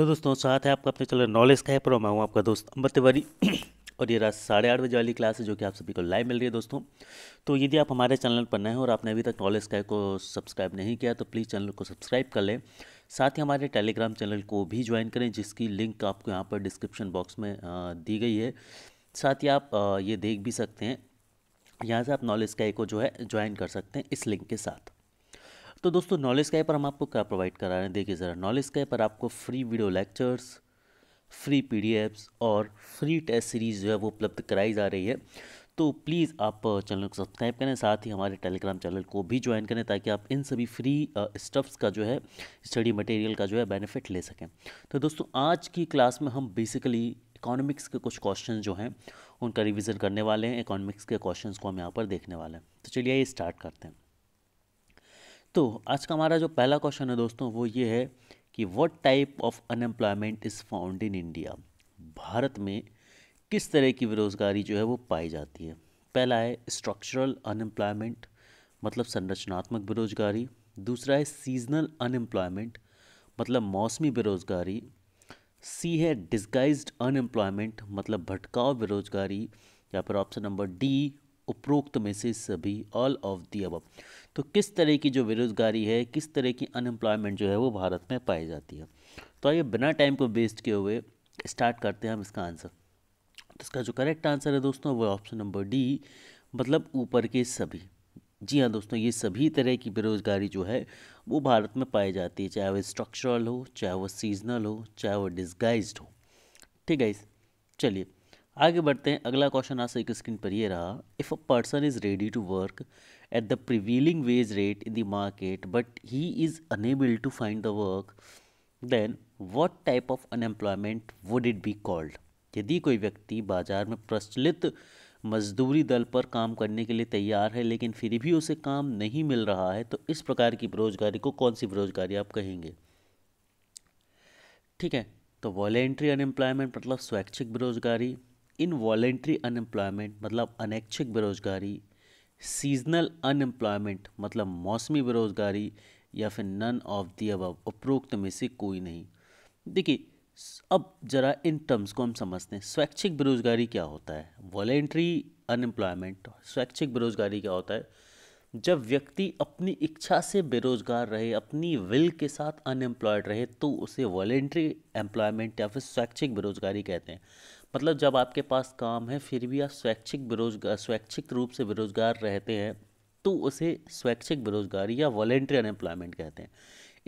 hello तो दोस्तों साथ है आपका अपने चैनल नॉलेज का है पर मैं हूँ आपका दोस्त अमर तिवारी और ये रात साढ़े आठ बजे वाली क्लास है जो कि आप सभी को लाइव मिल रही है दोस्तों तो यदि आप हमारे चैनल पर नए हो और आपने अभी तक नॉलेज का को सब्सक्राइब नहीं किया तो प्लीज़ चैनल को सब्सक्राइब कर लें साथ ही हमारे टेलीग्राम चैनल को भी ज्वाइन करें जिसकी लिंक आपको यहाँ पर डिस्क्रिप्शन बॉक्स में दी गई है साथ ही आप ये देख भी सकते हैं यहाँ से आप नॉलेज का को जो है ज्वाइन कर सकते हैं इस लिंक के साथ तो दोस्तों नॉलेज स्काई पर हम आपको क्या प्रोवाइड करा रहे हैं देखिए ज़रा नॉलेज स्काई पर आपको free video lectures free P और फ्री टेस्ट सीरीज़ जो है वो उपलब्ध कराई जा रही है तो प्लीज़ आप चैनल को सब्सक्राइब करें साथ ही हमारे टेलीग्राम चैनल को भी ज्वाइन करें ताकि आप इन सभी फ्री स्टफ्स का जो है स्टडी मटेरियल का जो है बेनिफिट ले सकें तो दोस्तों आज की क्लास में हम बेसिकली इकोनॉमिक्स के कुछ क्वेश्चन जो हैं उनका रिविज़न करने वाले हैं इकोनॉमिक्स के क्वेश्चन को हम यहाँ पर देखने वाले हैं तो चलिए ये स्टार्ट करते हैं तो आज का हमारा जो पहला क्वेश्चन है दोस्तों वो ये है कि what type of unemployment is found in India Bharat में किस तरह की बेरोज़गारी जो है वो पाई जाती है पहला है स्ट्रक्चरल अनएम्प्लॉयमेंट मतलब संरचनात्मक बेरोज़गारी दूसरा है सीजनल अनएम्प्लॉयमेंट मतलब मौसमी बेरोज़गारी सी है डिस्गाइज्ड अनएम्प्लॉयमेंट मतलब भटकाव बेरोज़गारी या फिर ऑप्शन नंबर डी उपरोक्त में से सभी ऑल ऑफ दी अब तो किस तरह की जो बेरोज़गारी है किस तरह की अनएम्प्लॉयमेंट जो है वो भारत में पाई जाती है तो आइए बिना टाइम को वेस्ट किए हुए स्टार्ट करते हैं हम इसका आंसर तो इसका जो करेक्ट आंसर है दोस्तों वो ऑप्शन नंबर डी मतलब ऊपर के सभी जी हाँ दोस्तों ये सभी तरह की बेरोज़गारी जो है वो भारत में पाई जाती है चाहे वो स्ट्रक्चरल हो चाहे वो सीजनल हो चाहे वो डिजगाइज हो ठीक है चलिए आगे बढ़ते हैं अगला क्वेश्चन आज एक स्क्रीन पर ये रहा if a person is ready to work at the prevailing wage rate in the market but he is unable to find the work then what type of unemployment would it be called यदि कोई व्यक्ति बाजार में प्रचलित मजदूरी दल पर काम करने के लिए तैयार है लेकिन फिर भी उसे काम नहीं मिल रहा है तो इस प्रकार की बेरोजगारी को कौन सी बेरोजगारी आप कहेंगे ठीक है तो वॉलेंट्री अनएम्प्लॉयमेंट मतलब स्वैच्छिक बेरोजगारी वॉलेंट्री अनएम्प्लॉयमेंट मतलब अनैच्छिक बेरोजगारी सीजनल अनएम्प्लॉयमेंट मतलब मौसमी बेरोजगारी या फिर नन ऑफ दी अब उपरोक्त में से कोई नहीं देखिए अब जरा इन टर्म्स को हम समझते हैं स्वैच्छिक बेरोजगारी क्या होता है वॉलेंट्री अनएम्प्लॉयमेंट स्वैच्छिक बेरोजगारी क्या होता है जब व्यक्ति अपनी इच्छा से बेरोजगार रहे अपनी विल के साथ अनएम्प्लॉयड रहे तो उसे वॉलेंट्री एम्प्लॉयमेंट या फिर स्वैच्छिक बेरोजगारी कहते हैं मतलब जब आपके पास काम है फिर भी आप स्वैच्छिक बेरोजगार स्वैच्छिक रूप से बेरोजगार रहते हैं तो उसे स्वैच्छिक बेरोजगारी या वॉलेंट्री अनएम्प्लॉयमेंट कहते हैं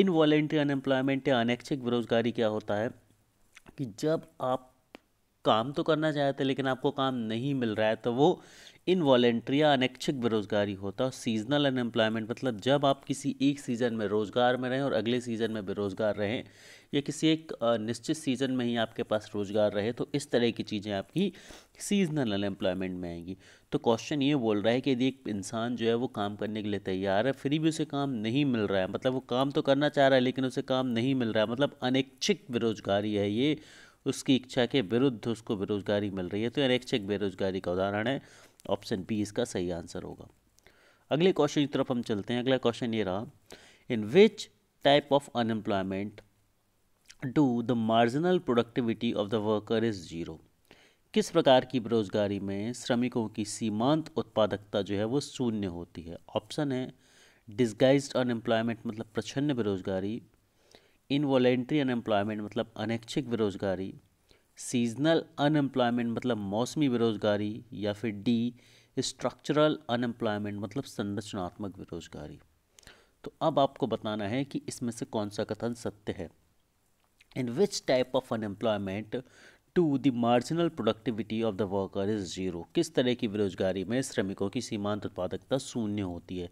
इन वॉलेंट्री अनएम्प्लॉयमेंट या अनैच्छिक बेरोजगारी क्या होता है कि जब आप काम तो करना चाहते हैं लेकिन आपको काम नहीं मिल रहा है तो वो इनवॉलेंट्री या अनैच्छिक बेरोजगारी होता है सीजनल अनएम्प्लॉयमेंट मतलब जब आप किसी एक सीज़न में रोज़गार में रहें और अगले सीज़न में बेरोज़गार रहें या किसी एक निश्चित सीज़न में ही आपके पास रोज़गार रहे तो इस तरह की चीज़ें आपकी सीजनल अनएम्प्लॉयमेंट में आएंगी तो क्वेश्चन ये बोल रहा है कि यदि एक इंसान जो है वो काम करने के लिए तैयार है फिर भी उसे काम नहीं मिल रहा है मतलब वो काम तो करना चाह रहा है लेकिन उसे काम नहीं मिल रहा है मतलब अनैच्छिक बेरोजगारी है ये उसकी इच्छा के विरुद्ध उसको बेरोजगारी मिल रही है तो अनैच्छिक बेरोजगारी का उदाहरण है ऑप्शन बी इसका सही आंसर होगा अगले क्वेश्चन की तरफ हम चलते हैं अगला क्वेश्चन ये रहा in which type of unemployment do the marginal productivity of the worker is zero किस प्रकार की बेरोजगारी में श्रमिकों की सीमांत उत्पादकता जो है वो शून्य होती है ऑप्शन है डिजगाइज अनएम्प्लॉयमेंट मतलब प्रछन्न बेरोजगारी इनवॉलेंट्री अनएम्प्लॉयमेंट मतलब अनैच्छिक बेरोजगारी सीजनल अनएम्प्लॉयमेंट मतलब मौसमी बेरोजगारी या फिर डी स्ट्रक्चरल अनएम्प्लॉयमेंट मतलब संरचनात्मक बेरोजगारी तो अब आपको बताना है कि इसमें से कौन सा कथन सत्य है in which type of unemployment to the marginal productivity of the worker is zero किस तरह की बेरोजगारी में श्रमिकों की सीमांत उत्पादकता शून्य होती है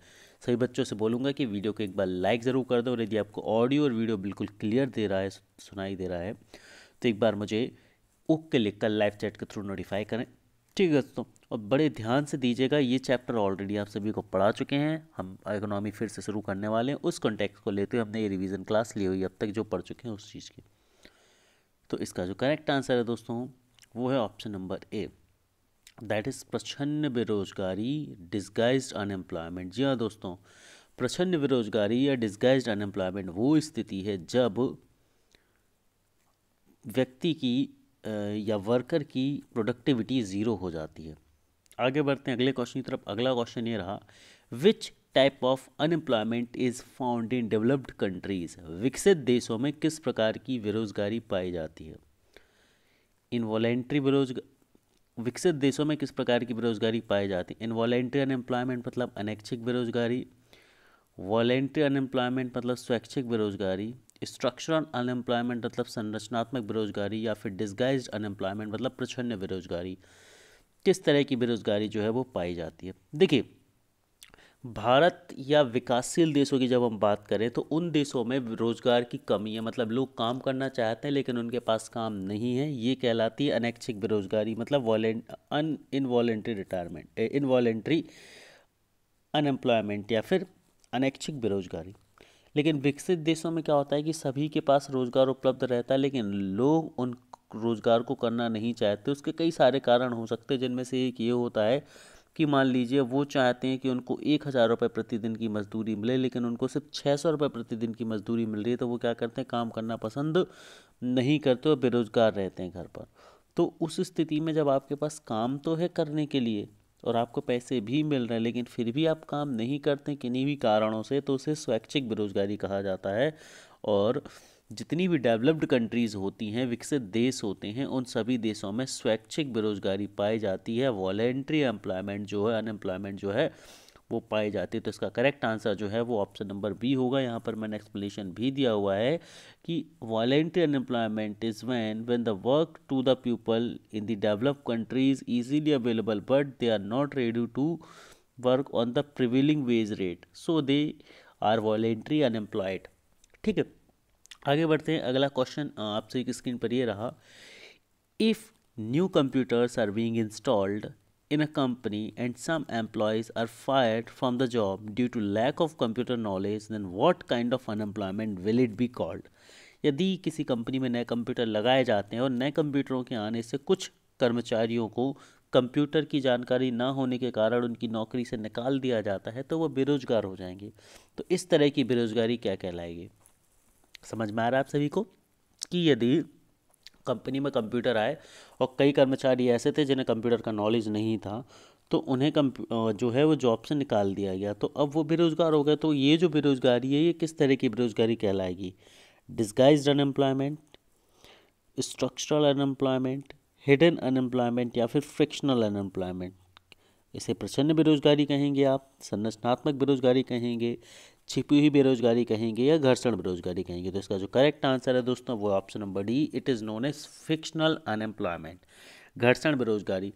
सभी बच्चों से बोलूँगा कि वीडियो को एक बार लाइक ज़रूर कर दो और यदि आपको ऑडियो और वीडियो बिल्कुल क्लियर दे रहा है सुनाई दे रहा है तो एक बार मुझे ओके लिखकर लाइव चैट के थ्रू नोटिफाई करें ठीक है दोस्तों और बड़े ध्यान से दीजिएगा ये चैप्टर ऑलरेडी आप सभी को पढ़ा चुके हैं हम इकोनॉमी फिर से शुरू करने वाले हैं उस कॉन्टेक्स्ट को लेते हुए हमने ये रिवीजन क्लास ली हुई अब तक जो पढ़ चुके हैं उस चीज़ की तो इसका जो करेक्ट आंसर है दोस्तों वो है option number A that is प्रछन्न बेरोजगारी डिस्गाइज अनएम्प्लॉयमेंट जी हाँ दोस्तों प्रछन्न बेरोजगारी या डिस्गाइज अनएम्प्लॉयमेंट वो स्थिति है जब व्यक्ति की या वर्कर की प्रोडक्टिविटी ज़ीरो हो जाती है आगे बढ़ते हैं अगले क्वेश्चन की तरफ अगला क्वेश्चन ये रहा which type of unemployment is found in developed countries विकसित देशों में किस प्रकार की बेरोजगारी पाई जाती है इनवॉलेंट्री बेरोजगार विकसित देशों में किस प्रकार की बेरोजगारी पाई जाती है इनवॉलेंट्री अनएम्प्लॉयमेंट मतलब अनैच्छिक बेरोजगारी वॉलेंट्री अनएम्प्लॉयमेंट मतलब स्वैच्छिक बेरोजगारी स्ट्रक्चरल अनएम्प्लॉयमेंट मतलब संरचनात्मक बेरोजगारी या फिर डिस्गाइज अनएम्प्लॉयमेंट मतलब प्रछन्न बेरोजगारी किस तरह की बेरोजगारी जो है वो पाई जाती है देखिए भारत या विकासशील देशों की जब हम बात करें तो उन देशों में रोज़गार की कमी है मतलब लोग काम करना चाहते हैं लेकिन उनके पास काम नहीं है ये कहलाती है अनैच्छिक बेरोजगारी मतलब un involuntary retirement involuntary unemployment या फिर अनैच्छिक बेरोजगारी लेकिन विकसित देशों में क्या होता है कि सभी के पास रोज़गार उपलब्ध रहता है लेकिन लोग उन रोज़गार को करना नहीं चाहते उसके कई सारे कारण हो सकते हैं जिनमें से एक ये होता है कि मान लीजिए वो चाहते हैं कि उनको एक हज़ार रुपये प्रतिदिन की मजदूरी मिले लेकिन उनको सिर्फ छः सौ रुपये प्रतिदिन की मजदूरी मिल रही है तो वो क्या करते हैं काम करना पसंद नहीं करते और बेरोज़गार रहते हैं घर पर तो उस स्थिति में जब आपके पास काम तो है करने के लिए और आपको पैसे भी मिल रहे हैं लेकिन फिर भी आप काम नहीं करते किन्हीं भी कारणों से तो उसे स्वैच्छिक बेरोजगारी कहा जाता है और जितनी भी डेवलप्ड कंट्रीज़ होती हैं विकसित देश होते हैं उन सभी देशों में स्वैच्छिक बेरोजगारी पाई जाती है वॉलेंट्री एम्प्लॉयमेंट जो है अनएम्प्लॉयमेंट जो है वो पाई जाती है तो इसका करेक्ट आंसर जो है वो ऑप्शन नंबर बी होगा यहाँ पर मैंने एक्सप्लेनेशन भी दिया हुआ है कि voluntary unemployment is when when the work to the people in the develop countries easily available but they are not ready to work on the prevailing wage rate so they are voluntary unemployed ठीक है आगे बढ़ते हैं अगला question आपसे एक screen पर ये रहा if new computers are being installed in a company and some employees are fired from the job due to lack of computer knowledge then what kind of unemployment will it be called यदि किसी company में नए computer लगाए जाते हैं और नए कंप्यूटरों के आने से कुछ कर्मचारियों को कंप्यूटर की जानकारी ना होने के कारण उनकी नौकरी से निकाल दिया जाता है तो वो बेरोजगार हो जाएंगे तो इस तरह की बेरोजगारी क्या कहलाएगी समझ में आ रहा है आप सभी को कि यदि कंपनी में कंप्यूटर आए और कई कर्मचारी ऐसे थे जिन्हें कंप्यूटर का नॉलेज नहीं था तो उन्हें जो है वो जॉब से निकाल दिया गया तो अब वो बेरोज़गार हो गए तो ये जो बेरोज़गारी है ये किस तरह की बेरोज़गारी कहलाएगी disguise unemployment structural unemployment hidden unemployment या फिर फ्रिक्शनल अनएम्प्लॉयमेंट इसे प्रचन्न बेरोजगारी कहेंगे आप संरचनात्मक बेरोजगारी कहेंगे छिपी हुई बेरोजगारी कहेंगे या घर्षण बेरोजगारी कहेंगे तो इसका जो करेक्ट आंसर है दोस्तों वो option number D it is known as fictional unemployment घर्षण बेरोजगारी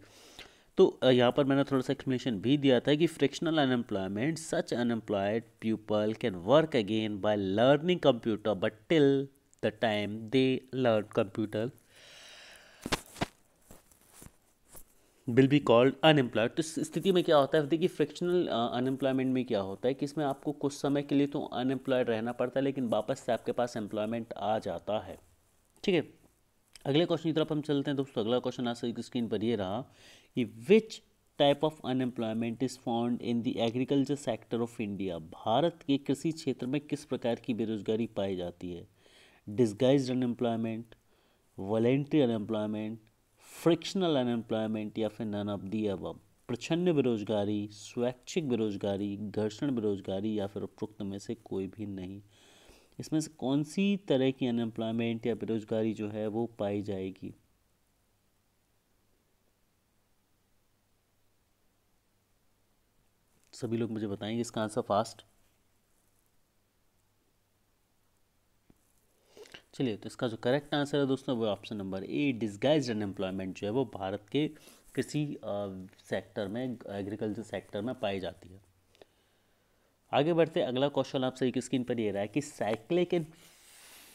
तो यहाँ पर मैंने थोड़ा सा एक्सप्लेनेशन भी दिया था कि frictional unemployment such unemployed people can work again by learning computer but till the time they learn computer will be called unemployed तो इस स्थिति में क्या होता है देखिए फ्रिक्शनल अनएम्प्लॉयमेंट में क्या होता है कि इसमें आपको कुछ समय के लिए तो अनएम्प्लॉयड रहना पड़ता है लेकिन वापस से आपके पास एम्प्लॉयमेंट आ जाता है ठीक है अगले क्वेश्चन की तरफ हम चलते हैं दोस्तों अगला क्वेश्चन आज की स्क्रीन पर ये रहा कि which type of unemployment is found in the agriculture sector of India Bharat के कृषि क्षेत्र में किस प्रकार की बेरोजगारी पाई जाती है disguise unemployment voluntary unemployment frictional unemployment या फिर नन ऑफ दी अब प्रछन्न बेरोजगारी स्वैच्छिक बेरोजगारी घर्षण बेरोजगारी या फिर उपरोक्त में से कोई भी नहीं इसमें से कौन सी तरह की अनएम्प्लॉयमेंट या बेरोजगारी जो है वो पाई जाएगी सभी लोग मुझे बताएंगे इसका आंसर फास्ट चलिए तो इसका जो करेक्ट आंसर है दोस्तों वो option number A disguise unemployment जो है वो भारत के किसी सेक्टर में एग्रीकल्चर सेक्टर में पाई जाती है आगे बढ़ते अगला क्वेश्चन आप सभी की स्क्रीन पर ये रहा है कि cyclic in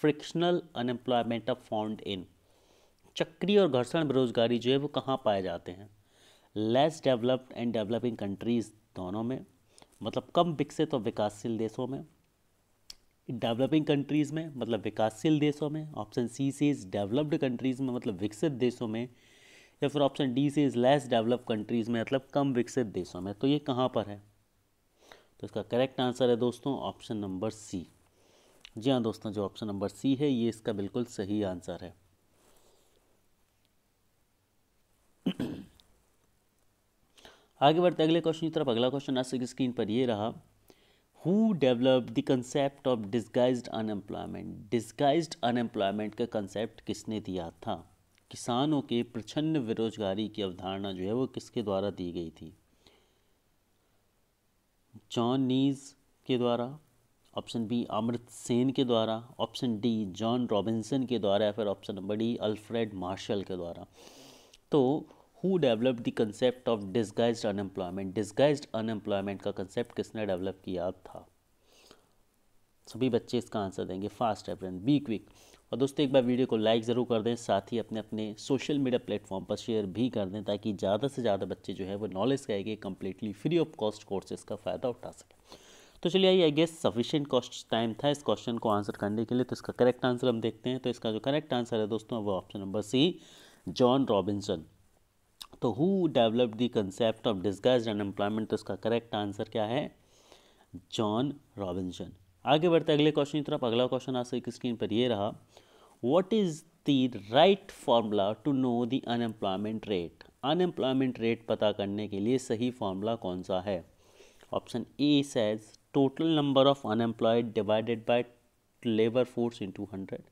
frictional unemployment of found in चक्री और घर्षण बेरोजगारी जो है वो कहाँ पाए जाते हैं less developed and developing countries दोनों में मतलब कम विकसित और विकासशील देशों में डेवलपिंग कंट्रीज़ में मतलब विकासशील देशों में ऑप्शन सी से इज़ डेवलप्ड कंट्रीज़ में मतलब विकसित देशों में या फिर ऑप्शन डी से इज़ लेस डेवलप कंट्रीज़ में मतलब कम विकसित देशों में तो ये कहाँ पर है तो इसका करेक्ट आंसर है दोस्तों ऑप्शन नंबर सी जी हाँ दोस्तों जो ऑप्शन नंबर सी है ये इसका बिल्कुल सही आंसर है आगे बढ़ते अगले क्वेश्चन की तरफ अगला क्वेश्चन आज स्क्रीन पर ये रहा who develop the concept of disguised unemployment disguised unemployment का कंसेप्ट किसने दिया था किसानों के प्रचन्न बेरोजगारी की अवधारणा जो है वो किसके द्वारा दी गई थी जॉन नीज के द्वारा ऑप्शन बी अमृत सेन के द्वारा ऑप्शन डी जॉन रॉबिन्सन के द्वारा या फिर option number D Alfred Marshall के द्वारा तो who develop the concept of disguise unemployment disguise unemployment का कंसेप्ट किसने डेवलप किया था सभी बच्चे इसका आंसर देंगे फास्ट एवरेंट बी क्विक और दोस्तों एक बार वीडियो को लाइक ज़रूर कर दें साथ ही अपने अपने सोशल मीडिया प्लेटफॉर्म पर शेयर भी कर दें ताकि ज़्यादा से ज़्यादा बच्चे जो है वो नॉलेज का आएगी completely free of cost courses का फ़ायदा उठा सकें तो चलिए I I guess sufficient cost time था इस क्वेश्चन को आंसर करने के लिए तो इसका करेक्ट आंसर हम देखते हैं तो इसका जो करेक्ट आंसर है दोस्तों वो option number C John Robinson तो who develop the concept of disguise unemployment तो इसका करेक्ट आंसर क्या है जॉन रॉबिन्सन आगे बढ़ते अगले क्वेश्चन की तरफ अगला क्वेश्चन आज एक स्क्रीन पर ये रहा what is the right formula to know the unemployment rate unemployment rate पता करने के लिए सही फार्मूला कौन सा है option A says total number of unemployed divided by labour force into hundred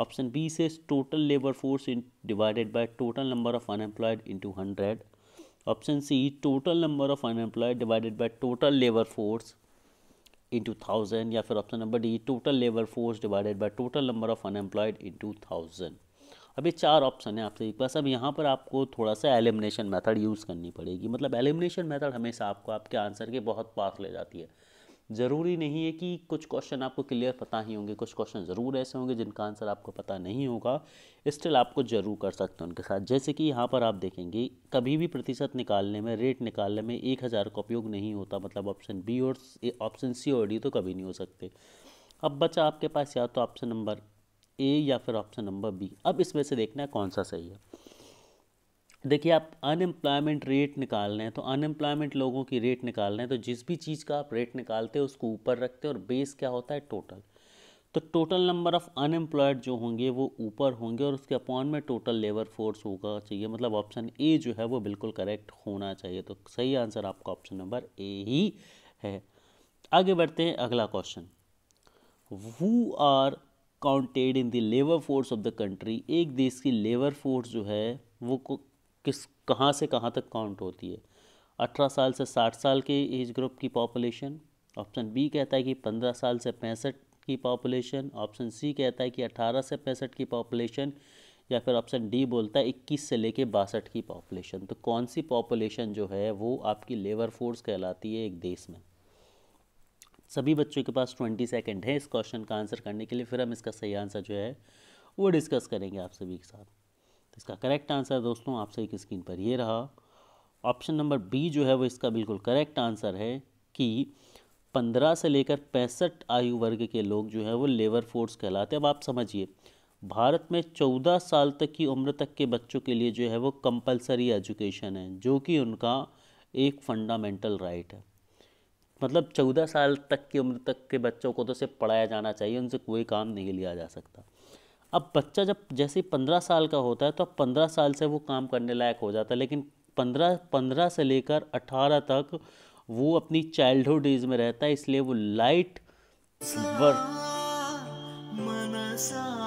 option B से total labour force divided by total number of unemployed into hundred option C total number of unemployed divided by total labour force into thousand या फिर option number D total labour force divided by total number of unemployed into thousand अभी चार option है आपसे एक बस अब यहाँ पर आपको थोड़ा सा एलिमिनेशन मेथड यूज़ करनी पड़ेगी मतलब एलिमिनेशन मेथड हमेशा आपको आपके आंसर के बहुत पास ले जाती है ज़रूरी नहीं है कि कुछ क्वेश्चन आपको क्लियर पता ही होंगे कुछ क्वेश्चन ज़रूर ऐसे होंगे जिनका आंसर आपको पता नहीं होगा स्टिल आपको ज़रूर कर सकते हैं उनके साथ जैसे कि यहाँ पर आप देखेंगे कभी भी प्रतिशत निकालने में रेट निकालने में एक हज़ार का उपयोग नहीं होता मतलब ऑप्शन बी और ऑप्शन सी और डी तो कभी नहीं हो सकते अब बचा आपके पास या तो ऑप्शन नंबर ए या फिर ऑप्शन नंबर बी अब इसमें से देखना है कौन सा सही है देखिए आप अनएम्प्लॉयमेंट रेट निकाल रहे हैं तो अनएम्प्लॉयमेंट लोगों की रेट निकाल रहे हैं तो जिस भी चीज़ का आप रेट निकालते हैं उसको ऊपर रखते हैं और बेस क्या होता है टोटल तो टोटल नंबर ऑफ़ अनएम्प्लॉयड जो होंगे वो ऊपर होंगे और उसके अपॉन में टोटल लेबर फोर्स होगा चाहिए मतलब ऑप्शन ए जो है वो बिल्कुल करेक्ट होना चाहिए तो सही आंसर आपका ऑप्शन नंबर ए ही है आगे बढ़ते हैं अगला question who are counted in the labour force of the country एक देश की लेबर फोर्स जो है वो किस कहाँ से कहाँ तक काउंट होती है अठारह साल से साठ साल के एज ग्रुप की पॉपुलेशन ऑप्शन बी कहता है कि पंद्रह साल से पैंसठ की पॉपुलेशन ऑप्शन सी कहता है कि अठारह से पैंसठ की पॉपुलेशन या फिर ऑप्शन डी बोलता है इक्कीस से लेके बासठ की पॉपुलेशन तो कौन सी पॉपुलेशन जो है वो आपकी लेबर फोर्स कहलाती है एक देश में सभी बच्चों के पास ट्वेंटी सेकेंड है इस क्वेश्चन का आंसर करने के लिए फिर हम इसका सही आंसर जो है वो डिस्कस करेंगे आप सभी के साथ इसका करेक्ट आंसर दोस्तों आप सही की स्क्रीन पर ये रहा ऑप्शन नंबर बी जो है वो इसका बिल्कुल करेक्ट आंसर है कि पंद्रह से लेकर पैंसठ आयु वर्ग के लोग जो है वो लेबर फोर्स कहलाते हैं अब आप समझिए भारत में चौदह साल तक की उम्र तक के बच्चों के लिए जो है वो कंपलसरी एजुकेशन है जो कि उनका एक फंडामेंटल राइट है मतलब चौदह साल तक की उम्र तक के बच्चों को तो सिर्फ पढ़ाया जाना चाहिए उनसे कोई काम नहीं लिया जा सकता अब बच्चा जब जैसे पंद्रह साल का होता है तो अब पंद्रह साल से वो काम करने लायक हो जाता है लेकिन पंद्रह पंद्रह से लेकर अठारह तक वो अपनी चाइल्डहुड एज में रहता है इसलिए वो लाइट वर्क